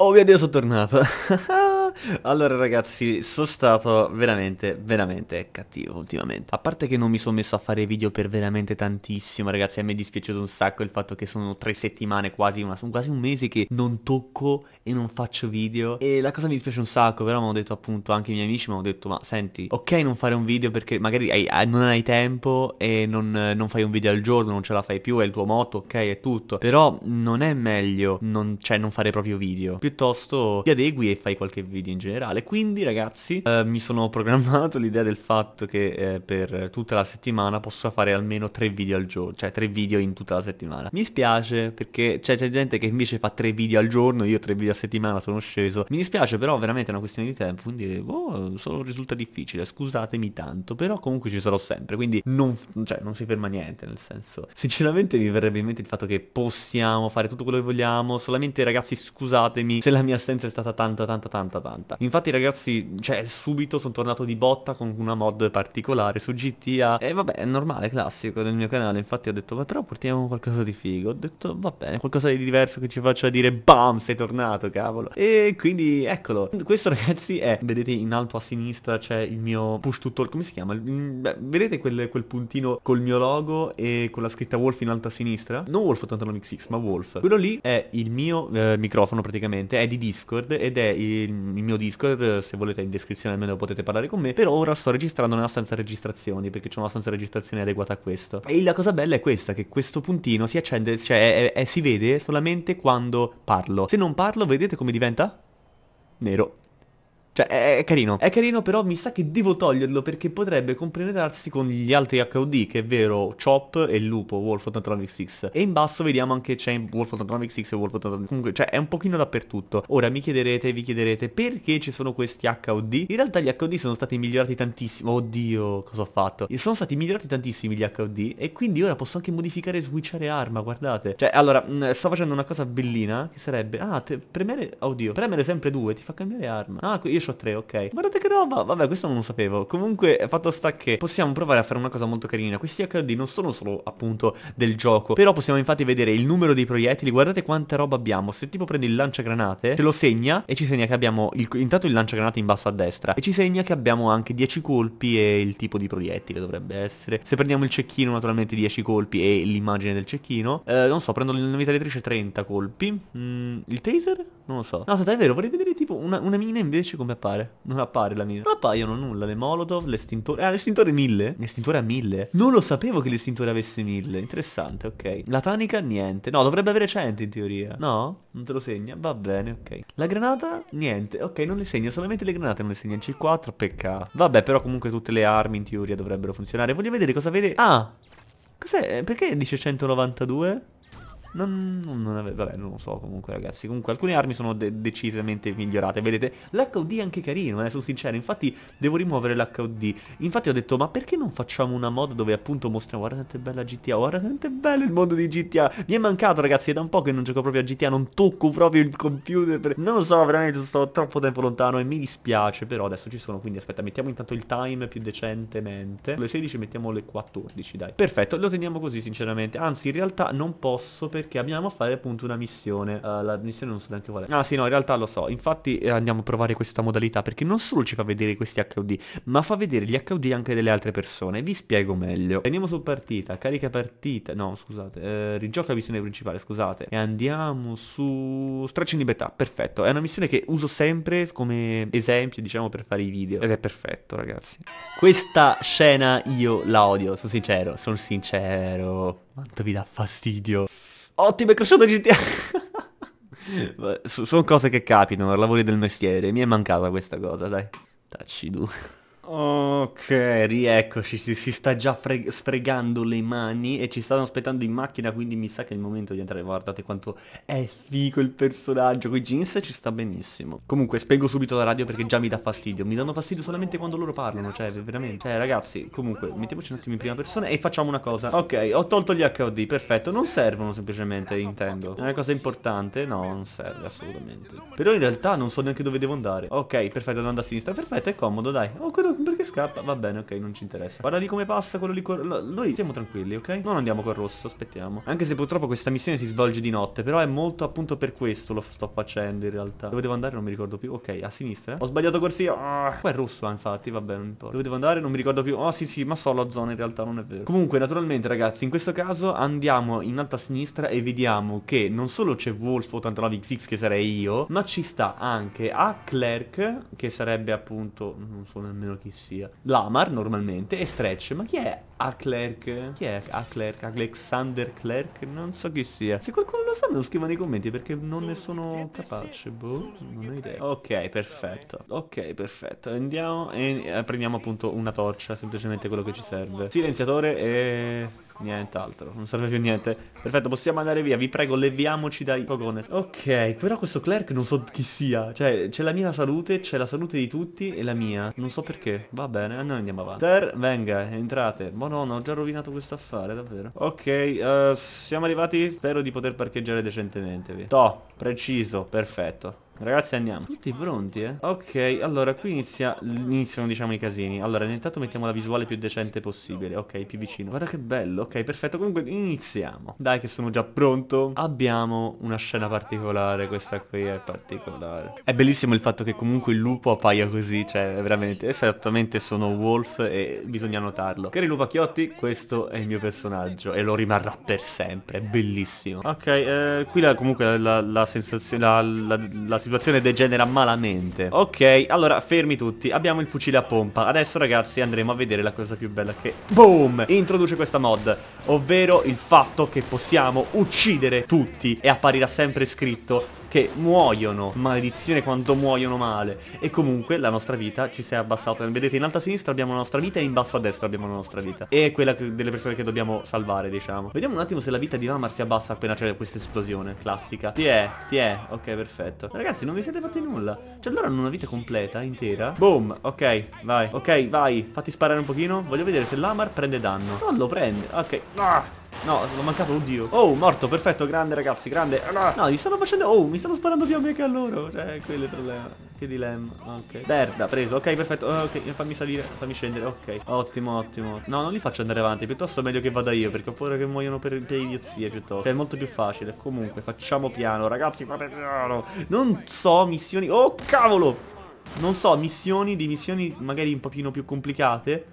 Oh mio Dio, sono tornato. Allora ragazzi, sono stato veramente, veramente cattivo ultimamente. A parte che non mi sono messo a fare video per veramente tantissimo, ragazzi, a me è dispiaciuto un sacco il fatto che sono tre settimane quasi, ma sono quasi un mese che non tocco e non faccio video. E la cosa mi dispiace un sacco, però mi hanno detto appunto anche i miei amici, mi hanno detto ma senti, ok non fare un video perché magari hai, non hai tempo e non, non fai un video al giorno, non ce la fai più, è il tuo motto, ok, è tutto. Però non è meglio non, cioè, non fare proprio video, piuttosto ti adegui e fai qualche video video in generale. Quindi ragazzi eh, mi sono programmato l'idea del fatto che eh, per tutta la settimana possa fare almeno tre video al giorno, cioè tre video in tutta la settimana. Mi spiace perché c'è gente che invece fa tre video al giorno, io tre video a settimana sono sceso. Mi dispiace però veramente è una questione di tempo, quindi oh, solo risulta difficile, scusatemi tanto, però comunque ci sarò sempre, quindi non, cioè, non si ferma niente nel senso. Sinceramente mi verrebbe in mente il fatto che possiamo fare tutto quello che vogliamo, solamente ragazzi scusatemi se la mia assenza è stata tanta tanta tanta tanta 90. Infatti ragazzi, cioè subito sono tornato di botta con una mod particolare su GTA e vabbè è normale, classico del mio canale, infatti ho detto ma però portiamo qualcosa di figo, ho detto va bene, qualcosa di diverso che ci faccia dire BAM sei tornato cavolo e quindi eccolo, questo ragazzi è, vedete in alto a sinistra c'è il mio push to come si chiama? Beh, vedete quel, quel puntino col mio logo e con la scritta Wolf in alto a sinistra? Non Wolf 89XX ma Wolf, quello lì è il mio eh, microfono praticamente, è di Discord ed è il il mio Discord, eh, se volete in descrizione almeno potete parlare con me. però ora sto registrando nella stanza registrazioni, perché c'è una stanza registrazione adeguata a questo. E la cosa bella è questa, che questo puntino si accende, cioè è, è, si vede solamente quando parlo. Se non parlo, vedete come diventa? Nero. Cioè è, è, carino, è carino però mi sa che devo toglierlo perché potrebbe comprendersi con gli altri HOD che è vero Chop e Lupo, Wolf of x 6 e in basso vediamo anche c'è Wolf of x 6 e Wolf of 89 comunque cioè è un pochino dappertutto. Ora mi chiederete, vi chiederete perché ci sono questi HOD? In realtà gli HOD sono stati migliorati tantissimo, oddio cosa ho fatto? Sono stati migliorati tantissimi gli HOD e quindi ora posso anche modificare e switchare arma, guardate. Cioè allora mm, sto facendo una cosa bellina che sarebbe, ah te, premere, oddio, premere sempre due ti fa cambiare arma. Ah io ho tre, ok. Guardate che roba. Vabbè, questo non lo sapevo. Comunque, fatto sta che possiamo provare a fare una cosa molto carina. Questi HD non sono solo, appunto, del gioco. Però possiamo infatti vedere il numero dei proiettili. Guardate quanta roba abbiamo. Se tipo prendi il lanciagranate, te lo segna e ci segna che abbiamo il, intanto il lanciagranate in basso a destra. E ci segna che abbiamo anche 10 colpi e il tipo di proiettile dovrebbe essere. Se prendiamo il cecchino, naturalmente 10 colpi e l'immagine del cecchino. Eh, non so, prendo l'unità elettrice 30 colpi. Mm, il taser? Non lo so. No, aspetta, è vero, vorrei vedere tipo una, una mina invece con mi appare. Non appare la mina. Non appaiono nulla. Le molotov, l'estintore. Ah, l'estintore 1000. L'estintore a 1000. Non lo sapevo che l'estintore avesse 1000. Interessante, ok. La tanica, niente. No, dovrebbe avere 100 in teoria. No? Non te lo segna? Va bene, ok. La granata, niente. Ok, non le segna. Solamente le granate non le segna. Il C4, peccato. Vabbè, però comunque tutte le armi in teoria dovrebbero funzionare. Voglio vedere cosa vede... Ah! Cos'è? Eh, perché dice 192? non, non aveva, vabbè, non lo so comunque ragazzi. Comunque alcune armi sono de decisamente migliorate, vedete? L'HOD è anche carino, eh, sono sincero, infatti devo rimuovere l'HOD. Infatti ho detto, ma perché non facciamo una mod dove appunto mostriamo, guarda quanto è bella GTA, guarda quanto è bello il mondo di GTA. Mi è mancato ragazzi, è da un po' che non gioco proprio a GTA, non tocco proprio il computer. Per... Non lo so, veramente sto troppo tempo lontano e mi dispiace, però adesso ci sono, quindi aspetta, mettiamo intanto il time più decentemente. Le 16 mettiamo le 14, dai. Perfetto, lo teniamo così sinceramente. Anzi, in realtà non posso perché perché abbiamo a fare appunto una missione uh, La missione non so neanche qual è Ah sì no in realtà lo so Infatti eh, andiamo a provare questa modalità Perché non solo ci fa vedere questi HUD Ma fa vedere gli HUD anche delle altre persone Vi spiego meglio Andiamo su partita Carica partita No scusate eh, Rigioca missione principale scusate E andiamo su Straccio in libertà Perfetto È una missione che uso sempre come esempio diciamo per fare i video Ed è perfetto ragazzi Questa scena io la odio Sono sincero Sono sincero quanto vi dà fastidio Ottimo, è cresciuto GTA! Sono cose che capitano, lavori del mestiere, mi è mancata questa cosa, dai. Tacci due. Ok, rieccoci, si, si sta già sfregando le mani e ci stanno aspettando in macchina, quindi mi sa che è il momento di entrare, guardate quanto è figo il personaggio, quei Jeans ci sta benissimo. Comunque spengo subito la radio perché già mi dà fastidio, mi danno fastidio solamente quando loro parlano, cioè veramente. Cioè ragazzi, comunque mettiamoci un attimo in prima persona e facciamo una cosa. Ok, ho tolto gli HOD, perfetto, non servono semplicemente, intendo. È una cosa importante? No, non serve assolutamente. Però in realtà non so neanche dove devo andare. Ok, perfetto, devo andare a sinistra, perfetto, è comodo, dai. Oh, quello perché scappa? Va bene, ok, non ci interessa. Guarda lì come passa quello lì. Noi siamo tranquilli, ok? Non andiamo col rosso, aspettiamo. Anche se purtroppo questa missione si svolge di notte, però è molto appunto per questo lo sto facendo in realtà. Dove devo andare non mi ricordo più. Ok, a sinistra. Ho sbagliato corsia. Ah, qua è rosso, ah, infatti, vabbè, non importa. Dove devo andare non mi ricordo più. Oh, sì, sì, ma so la zona in realtà, non è vero. Comunque, naturalmente, ragazzi, in questo caso andiamo in alto a sinistra e vediamo che non solo c'è Wolf 89XX che sarei io, ma ci sta anche a Clerk, che sarebbe appunto, non so nemmeno chi chi sia. Lamar normalmente e Stretch. Ma chi è A Aclerk? Chi è A Aclerk? Alexander Clerk? Non so chi sia. Se qualcuno lo sa me lo scriva nei commenti perché non ne sono capace. Boh, non ho idea. Ok, perfetto. Ok, perfetto. Andiamo e eh, prendiamo appunto una torcia, semplicemente quello che ci serve. Silenziatore e... Nient'altro, non serve più niente. Perfetto, possiamo andare via, vi prego, leviamoci dai pogone. Ok, però questo clerk non so chi sia. Cioè, c'è la mia salute, c'è la salute di tutti e la mia. Non so perché. Va bene, noi andiamo avanti. Ter, venga, entrate. Boh, no, ho già rovinato questo affare, davvero. Ok, uh, siamo arrivati, spero di poter parcheggiare decentemente. Via. To, preciso, perfetto. Ragazzi andiamo Tutti pronti eh Ok allora qui inizia, iniziano diciamo i casini Allora intanto mettiamo la visuale più decente possibile Ok più vicino Guarda che bello Ok perfetto comunque iniziamo Dai che sono già pronto Abbiamo una scena particolare Questa qui è particolare È bellissimo il fatto che comunque il lupo appaia così Cioè veramente esattamente sono Wolf E bisogna notarlo Cari lupacchiotti questo è il mio personaggio E lo rimarrà per sempre È bellissimo Ok eh, qui la, comunque la, la, la sensazione la, la, la situazione degenera malamente Ok, allora fermi tutti Abbiamo il fucile a pompa Adesso ragazzi andremo a vedere la cosa più bella che Boom! Introduce questa mod Ovvero il fatto che possiamo uccidere tutti E apparirà sempre scritto che muoiono. Maledizione quanto muoiono male. E comunque la nostra vita ci si è abbassata. Vedete in alto a sinistra abbiamo la nostra vita e in basso a destra abbiamo la nostra vita. E quella delle persone che dobbiamo salvare, diciamo. Vediamo un attimo se la vita di Lamar si abbassa appena c'è questa esplosione classica. Ti è, ti è. Ok, perfetto. Ragazzi, non vi siete fatti nulla. Cioè loro hanno una vita completa, intera. Boom, ok, vai. Ok, vai. Fatti sparare un pochino. Voglio vedere se Lamar prende danno. Non lo prende. Ok. Ah! No, l'ho mancato, oddio. Oh, morto, perfetto, grande ragazzi, grande. No, mi stanno facendo... Oh, mi stanno sparando più a me che a loro. Cioè, quello è il problema. Che dilemma. Ok. Berda, preso. Ok, perfetto. Oh, ok, fammi salire, fammi scendere. Ok. Ottimo, ottimo. No, non li faccio andare avanti. Piuttosto è meglio che vada io, perché ho paura che muoiono per, per idiozie, piuttosto. Cioè, è molto più facile. Comunque, facciamo piano, ragazzi, fate piano. Non so, missioni... Oh, cavolo! Non so, missioni di missioni magari un pochino più complicate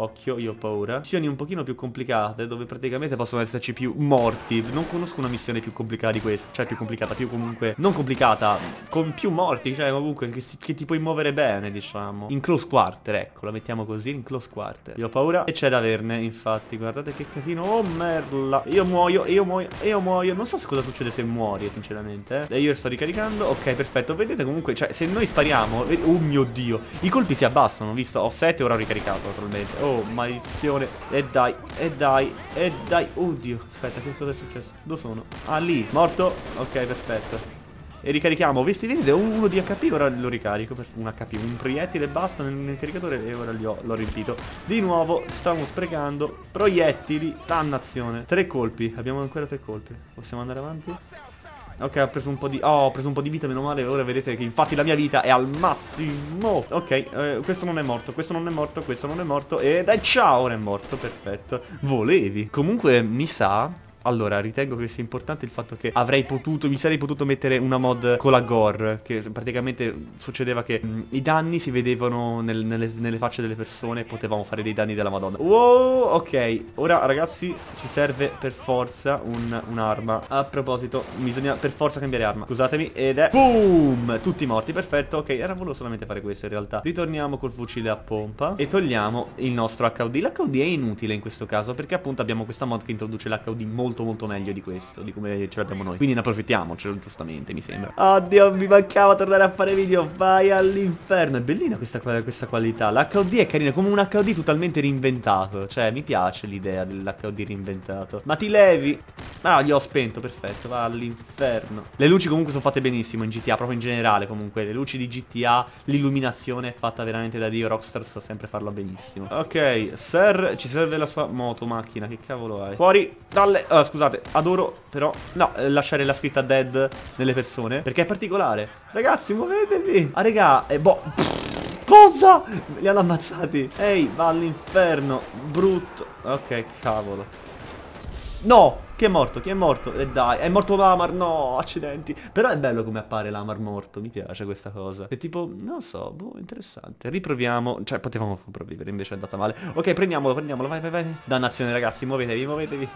Occhio, io ho paura. Missioni un pochino più complicate, dove praticamente possono esserci più morti. Non conosco una missione più complicata di questa. Cioè più complicata, più comunque... Non complicata, con più morti, cioè comunque che, si, che ti puoi muovere bene, diciamo. In close quarter, ecco, la mettiamo così, in close quarter. Io ho paura e c'è da averne, infatti. Guardate che casino. Oh merda. Io muoio, io muoio, io muoio. Non so cosa succede se muori, sinceramente. Eh. E io sto ricaricando. Ok, perfetto. Vedete comunque, cioè se noi spariamo... Oh mio dio. I colpi si abbassano, visto? Ho 7 ora ho ricaricato, naturalmente. Oh, Oh, maledizione. E dai, e dai, e dai. Oddio, aspetta, che cosa è successo? Dove sono? Ah, lì, morto. Ok, perfetto. E ricarichiamo, visti vedete, uno di HP, ora lo ricarico, un HP, un proiettile basta nel, nel caricatore e ora l'ho riempito. Di nuovo, stiamo sprecando proiettili, dannazione. Tre colpi, abbiamo ancora tre colpi. Possiamo andare avanti? Ok, ho preso un po' di... Oh, ho preso un po' di vita, meno male. Ora vedete che infatti la mia vita è al massimo. Ok, eh, questo non è morto, questo non è morto, questo non è morto. E dai, ciao, ora è morto, perfetto. Volevi. Comunque, mi sa allora, ritengo che sia importante il fatto che avrei potuto, mi sarei potuto mettere una mod con la gore, che praticamente succedeva che mh, i danni si vedevano nel, nelle, nelle, facce delle persone e potevamo fare dei danni della madonna. Wow, ok, ora ragazzi ci serve per forza un'arma. Un A proposito, bisogna per forza cambiare arma, scusatemi, ed è... Boom! Tutti morti, perfetto, ok, era voluto solamente fare questo in realtà. Ritorniamo col fucile a pompa e togliamo il nostro HUD. L'HUD è inutile in questo caso perché appunto abbiamo questa mod che introduce l'HUD molto molto molto meglio di questo Di come ce l'abbiamo noi Quindi ne approfittiamocelo giustamente mi sembra Oddio mi mancava tornare a fare video Vai all'inferno È bellina questa, questa qualità L'HD è carina Come un HD totalmente reinventato Cioè mi piace l'idea dell'HD reinventato Ma ti levi Ah gli ho spento perfetto Va all'inferno Le luci comunque sono fatte benissimo in GTA Proprio in generale comunque Le luci di GTA L'illuminazione è fatta veramente da Dio Rockstar sa sempre farla benissimo Ok Sir ci serve la sua moto macchina Che cavolo è Fuori dalle... Oh allora, scusate, adoro però no, eh, lasciare la scritta dead nelle persone perché è particolare. Ragazzi, muovetevi. Ah, regà, e eh, boh Cosa? Li hanno ammazzati. Ehi, va all'inferno. Brutto. Ok, cavolo. No, chi è morto? Chi è morto? E eh dai, è morto l'amar, no, accidenti. Però è bello come appare l'amar morto, mi piace questa cosa. È tipo, non so, boh, interessante. Riproviamo, cioè potevamo sopravvivere, invece è andata male. Ok, prendiamolo, prendiamolo, vai, vai, vai. Dannazione ragazzi, muovetevi, muovetevi.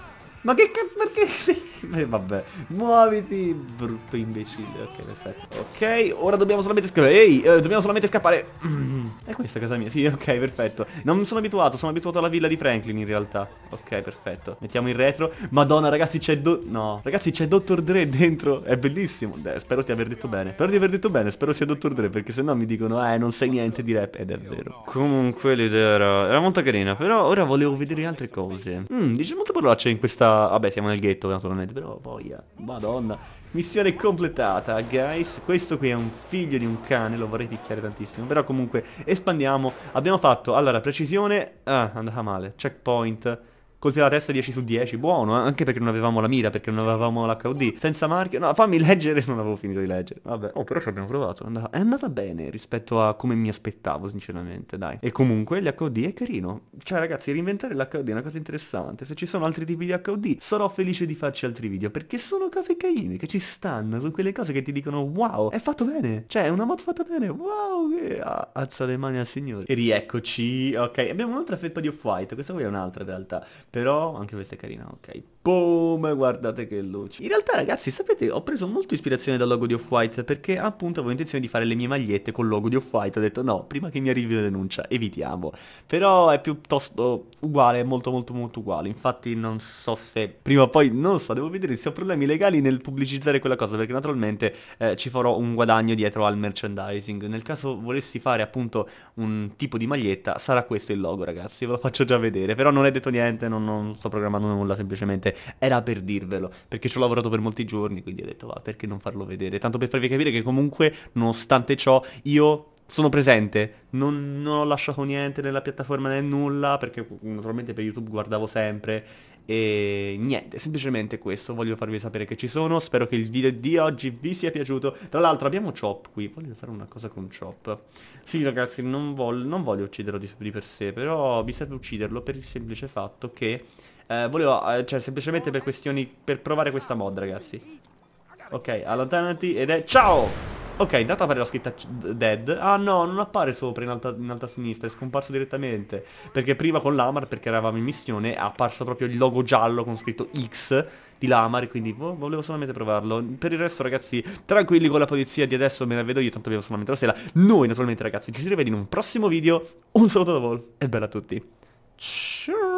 Magkikat ba't kasi? E vabbè, muoviti, brutto imbecille. Ok, perfetto. Ok, ora dobbiamo solamente scappare. Ehi, eh, dobbiamo solamente scappare. È questa casa mia? Sì, ok, perfetto. Non sono abituato, sono abituato alla villa di Franklin in realtà. Ok, perfetto. Mettiamo in retro. Madonna, ragazzi, c'è Do... No. Ragazzi, c'è Dottor Dre dentro. È bellissimo. Beh, spero di aver detto bene. Spero di aver detto bene, spero sia Dottor Dre, perché se no mi dicono, eh, non sai niente di rap. Ed è vero. Comunque l'idea era... era molto carina, però ora volevo vedere altre cose. Mmm, dice molte parolacce in questa... Vabbè, siamo nel ghetto, naturalmente però poi, madonna. Missione completata, guys. Questo qui è un figlio di un cane, lo vorrei picchiare tantissimo. Però comunque, espandiamo. Abbiamo fatto, allora, precisione... Ah, andata male. Checkpoint colpi alla testa 10 su 10, buono, eh, anche perché non avevamo la mira, perché non avevamo l'HD, senza marchio, no, fammi leggere, non avevo finito di leggere, vabbè, oh però ci abbiamo provato, è andata, bene rispetto a come mi aspettavo sinceramente, dai, e comunque l'HD è carino, cioè ragazzi, reinventare l'HD è una cosa interessante, se ci sono altri tipi di HD sarò felice di farci altri video, perché sono cose carine, che ci stanno, sono quelle cose che ti dicono wow, è fatto bene, cioè è una mod fatta bene, wow, che... Ah, alza le mani al signore, e rieccoci, ok, abbiamo un'altra felpa di off-white, questa qui è un'altra in realtà, però anche questa è carina, ok. Boom, guardate che luce. In realtà ragazzi, sapete, ho preso molto ispirazione dal logo di Off-White perché appunto avevo intenzione di fare le mie magliette col logo di Off-White. Ho detto no, prima che mi arrivi la denuncia, evitiamo. Però è piuttosto uguale, molto molto molto uguale. Infatti non so se prima o poi, non so, devo vedere se ho problemi legali nel pubblicizzare quella cosa perché naturalmente eh, ci farò un guadagno dietro al merchandising. Nel caso volessi fare appunto un tipo di maglietta, sarà questo il logo ragazzi, ve lo faccio già vedere. Però non è detto niente, non, non sto programmando nulla, semplicemente era per dirvelo, perché ci ho lavorato per molti giorni, quindi ho detto va, perché non farlo vedere? Tanto per farvi capire che comunque, nonostante ciò, io sono presente, non, non ho lasciato niente nella piattaforma né nulla, perché naturalmente per YouTube guardavo sempre, e niente, semplicemente questo, voglio farvi sapere che ci sono, spero che il video di oggi vi sia piaciuto. Tra l'altro abbiamo Chop qui, voglio fare una cosa con Chop. Sì ragazzi, non, voglio, non voglio ucciderlo di, di per sé, però mi serve ucciderlo per il semplice fatto che eh, volevo, eh, cioè, semplicemente per questioni, per provare questa mod, ragazzi. Ok, allontanati ed è... Ciao! Ok, intanto appare la scritta dead. Ah no, non appare sopra in alta, in alta sinistra, è scomparso direttamente. Perché prima con l'Amar, perché eravamo in missione, è apparso proprio il logo giallo con scritto X di l'Amar, quindi vo volevo solamente provarlo. Per il resto, ragazzi, tranquilli con la polizia di adesso, me la vedo io, tanto abbiamo solamente la sera. Noi, naturalmente, ragazzi, ci si rivede in un prossimo video. Un saluto da Wolf e bella a tutti. Ciao!